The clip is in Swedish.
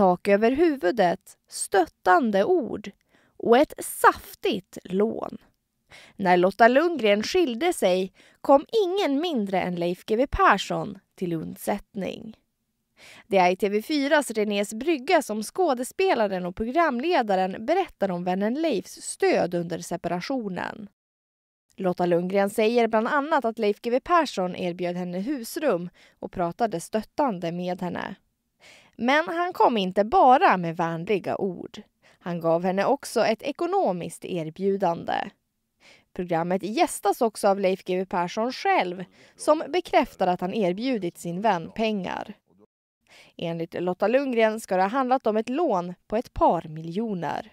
tak över huvudet, stöttande ord och ett saftigt lån. När Lotta Lundgren skilde sig kom ingen mindre än Leif GW Persson till undsättning. Det är i TV4s Renés brygga som skådespelaren och programledaren berättar om vännen Leifs stöd under separationen. Lotta Lundgren säger bland annat att Leif GW Persson erbjöd henne husrum och pratade stöttande med henne. Men han kom inte bara med vänliga ord. Han gav henne också ett ekonomiskt erbjudande. Programmet gästas också av Leif GW Persson själv som bekräftar att han erbjudit sin vän pengar. Enligt Lotta Lundgren ska det ha handlat om ett lån på ett par miljoner.